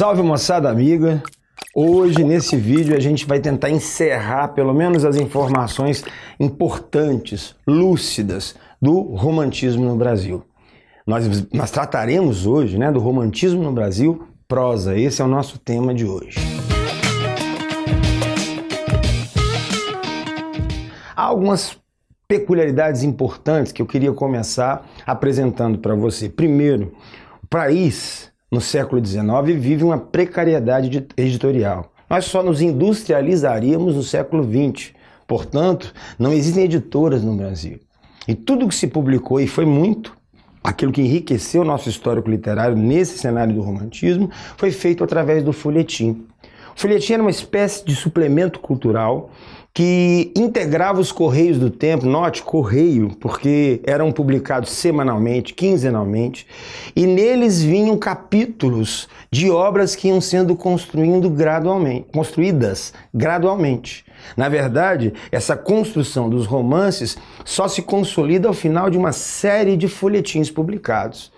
Salve moçada amiga! Hoje nesse vídeo a gente vai tentar encerrar pelo menos as informações importantes, lúcidas do romantismo no Brasil. Nós, nós trataremos hoje né, do romantismo no Brasil, prosa. Esse é o nosso tema de hoje. Há algumas peculiaridades importantes que eu queria começar apresentando para você. Primeiro, o país no século XIX vive uma precariedade editorial. Nós só nos industrializaríamos no século XX. Portanto, não existem editoras no Brasil. E tudo que se publicou, e foi muito, aquilo que enriqueceu o nosso histórico literário nesse cenário do romantismo, foi feito através do folhetim. O folhetim era uma espécie de suplemento cultural que integrava os Correios do Tempo, note Correio, porque eram publicados semanalmente, quinzenalmente, e neles vinham capítulos de obras que iam sendo construindo gradualmente, construídas gradualmente. Na verdade, essa construção dos romances só se consolida ao final de uma série de folhetins publicados.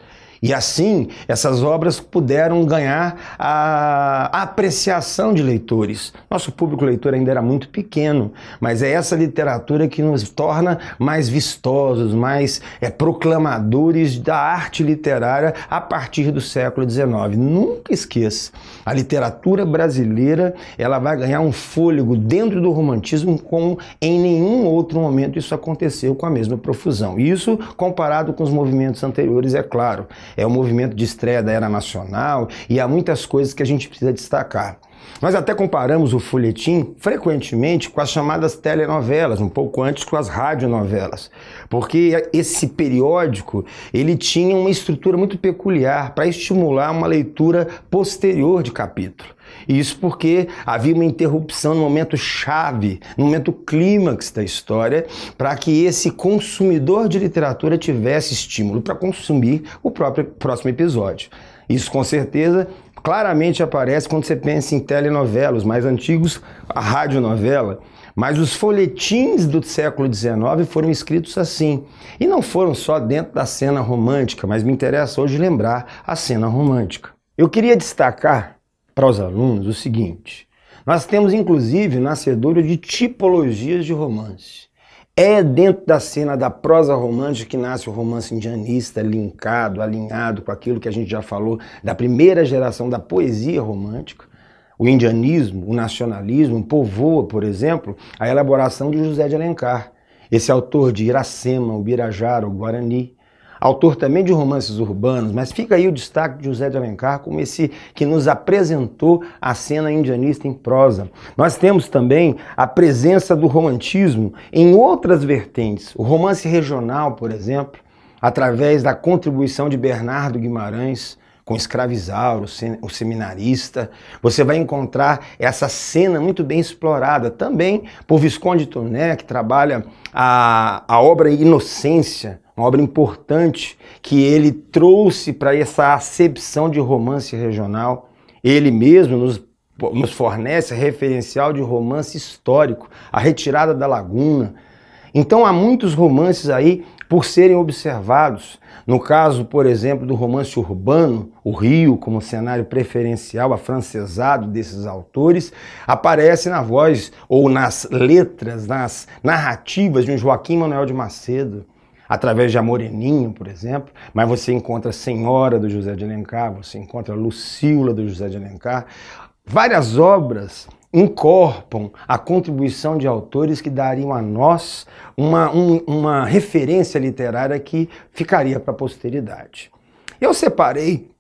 E assim, essas obras puderam ganhar a apreciação de leitores. Nosso público leitor ainda era muito pequeno, mas é essa literatura que nos torna mais vistosos, mais é, proclamadores da arte literária a partir do século XIX. Nunca esqueça, a literatura brasileira ela vai ganhar um fôlego dentro do romantismo como em nenhum outro momento isso aconteceu com a mesma profusão. Isso comparado com os movimentos anteriores, é claro é o movimento de estreia da era nacional e há muitas coisas que a gente precisa destacar. Nós até comparamos o folhetim frequentemente com as chamadas telenovelas, um pouco antes com as radionovelas, porque esse periódico ele tinha uma estrutura muito peculiar para estimular uma leitura posterior de capítulo isso porque havia uma interrupção no momento chave, no momento clímax da história, para que esse consumidor de literatura tivesse estímulo para consumir o próprio próximo episódio. Isso com certeza claramente aparece quando você pensa em telenovelas, mais antigos, a radionovela. Mas os folhetins do século XIX foram escritos assim. E não foram só dentro da cena romântica, mas me interessa hoje lembrar a cena romântica. Eu queria destacar para os alunos o seguinte: nós temos inclusive nascedora de tipologias de romance. É dentro da cena da prosa romântica que nasce o romance indianista, linkado, alinhado com aquilo que a gente já falou da primeira geração da poesia romântica. O indianismo, o nacionalismo povoa, por exemplo, a elaboração de José de Alencar, esse autor de Iracema, o o Guarani, autor também de romances urbanos, mas fica aí o destaque de José de Alencar como esse que nos apresentou a cena indianista em prosa. Nós temos também a presença do romantismo em outras vertentes, o romance regional, por exemplo, através da contribuição de Bernardo Guimarães, com escravizauro, o seminarista. Você vai encontrar essa cena muito bem explorada também por Visconde Tourné, que trabalha a, a obra Inocência, uma obra importante que ele trouxe para essa acepção de romance regional. Ele mesmo nos, nos fornece referencial de romance histórico, A Retirada da Laguna. Então há muitos romances aí por serem observados. No caso, por exemplo, do romance urbano, o Rio como cenário preferencial afrancesado desses autores, aparece na voz ou nas letras, nas narrativas de um Joaquim Manuel de Macedo, através de Amoreninho, por exemplo, mas você encontra Senhora do José de Alencar, você encontra Lucila do José de Alencar. Várias obras incorporam a contribuição de autores que dariam a nós uma, um, uma referência literária que ficaria para a posteridade. Eu separei,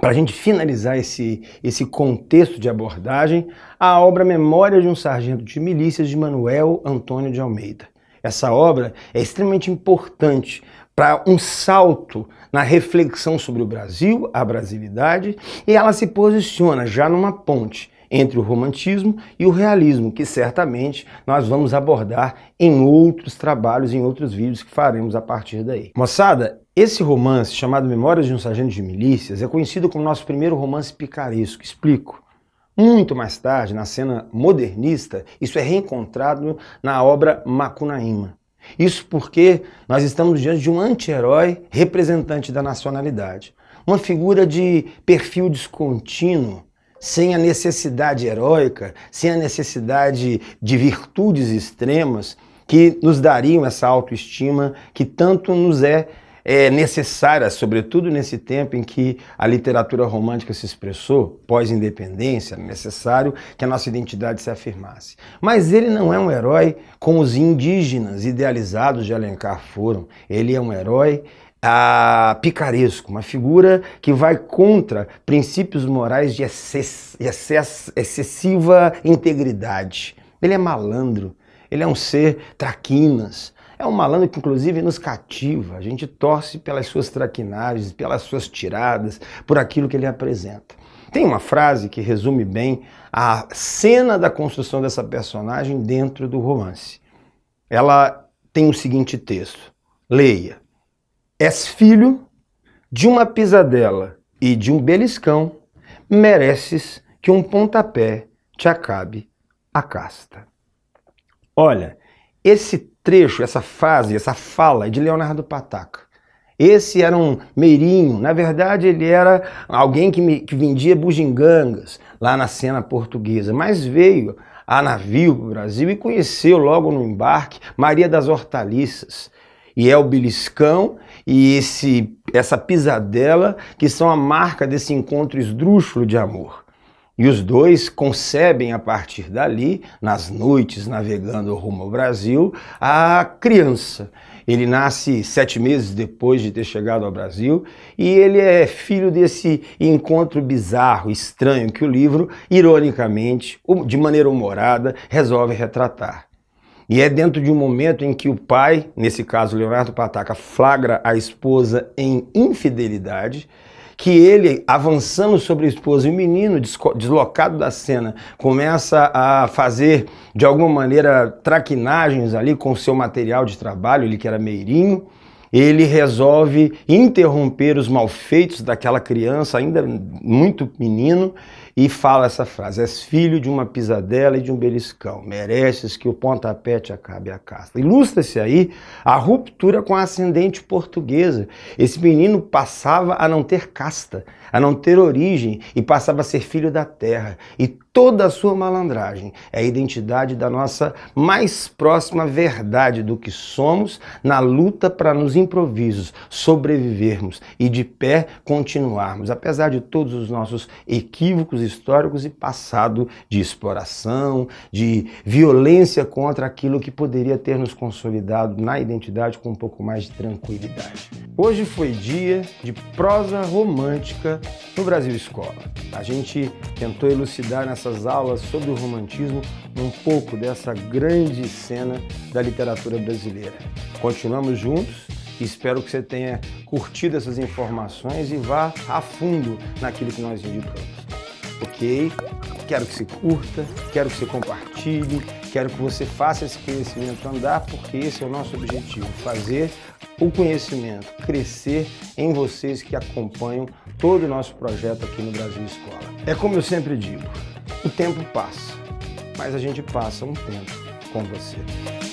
para a gente finalizar esse, esse contexto de abordagem, a obra Memória de um Sargento de Milícias de Manuel Antônio de Almeida. Essa obra é extremamente importante para um salto na reflexão sobre o Brasil, a brasilidade, e ela se posiciona já numa ponte entre o romantismo e o realismo, que certamente nós vamos abordar em outros trabalhos, em outros vídeos que faremos a partir daí. Moçada, esse romance, chamado Memórias de um Sargento de Milícias, é conhecido como nosso primeiro romance picaresco. Explico. Muito mais tarde, na cena modernista, isso é reencontrado na obra Macunaíma. Isso porque nós estamos diante de um anti-herói representante da nacionalidade, uma figura de perfil descontínuo, sem a necessidade heróica, sem a necessidade de virtudes extremas que nos dariam essa autoestima que tanto nos é é, necessária, sobretudo nesse tempo em que a literatura romântica se expressou, pós-independência, é necessário que a nossa identidade se afirmasse. Mas ele não é um herói como os indígenas idealizados de Alencar foram. Ele é um herói ah, picaresco, uma figura que vai contra princípios morais de excessiva integridade. Ele é malandro, ele é um ser traquinas, é um malandro que, inclusive, nos cativa. A gente torce pelas suas traquinagens, pelas suas tiradas, por aquilo que ele apresenta. Tem uma frase que resume bem a cena da construção dessa personagem dentro do romance. Ela tem o seguinte texto: Leia. És filho de uma pisadela e de um beliscão, mereces que um pontapé te acabe a casta. Olha, esse trecho, essa fase, essa fala é de Leonardo Pataca. Esse era um meirinho, na verdade ele era alguém que, me, que vendia bugigangas lá na cena portuguesa, mas veio a navio para o Brasil e conheceu logo no embarque Maria das Hortaliças. E é o beliscão e esse, essa pisadela que são a marca desse encontro esdrúxulo de amor. E os dois concebem a partir dali, nas noites navegando rumo ao Brasil, a criança. Ele nasce sete meses depois de ter chegado ao Brasil e ele é filho desse encontro bizarro, estranho, que o livro, ironicamente, de maneira humorada, resolve retratar. E é dentro de um momento em que o pai, nesse caso Leonardo Pataca, flagra a esposa em infidelidade que ele, avançando sobre a esposa e o menino, deslocado da cena, começa a fazer, de alguma maneira, traquinagens ali com o seu material de trabalho, ele que era meirinho, ele resolve interromper os malfeitos daquela criança, ainda muito menino, e fala essa frase: És filho de uma pisadela e de um beliscão, mereces que o pontapé te acabe a casta. Ilustra-se aí a ruptura com a ascendente portuguesa. Esse menino passava a não ter casta, a não ter origem e passava a ser filho da terra. E toda a sua malandragem. É a identidade da nossa mais próxima verdade do que somos na luta para nos improvisos, sobrevivermos e de pé continuarmos, apesar de todos os nossos equívocos históricos e passado de exploração, de violência contra aquilo que poderia ter nos consolidado na identidade com um pouco mais de tranquilidade. Hoje foi dia de prosa romântica no Brasil Escola. A gente tentou elucidar nessa essas aulas sobre o romantismo um pouco dessa grande cena da literatura brasileira. Continuamos juntos e espero que você tenha curtido essas informações e vá a fundo naquilo que nós indicamos. Ok? Quero que se curta, quero que se compartilhe, quero que você faça esse conhecimento andar, porque esse é o nosso objetivo: fazer o conhecimento crescer em vocês que acompanham todo o nosso projeto aqui no Brasil Escola. É como eu sempre digo, o tempo passa, mas a gente passa um tempo com você.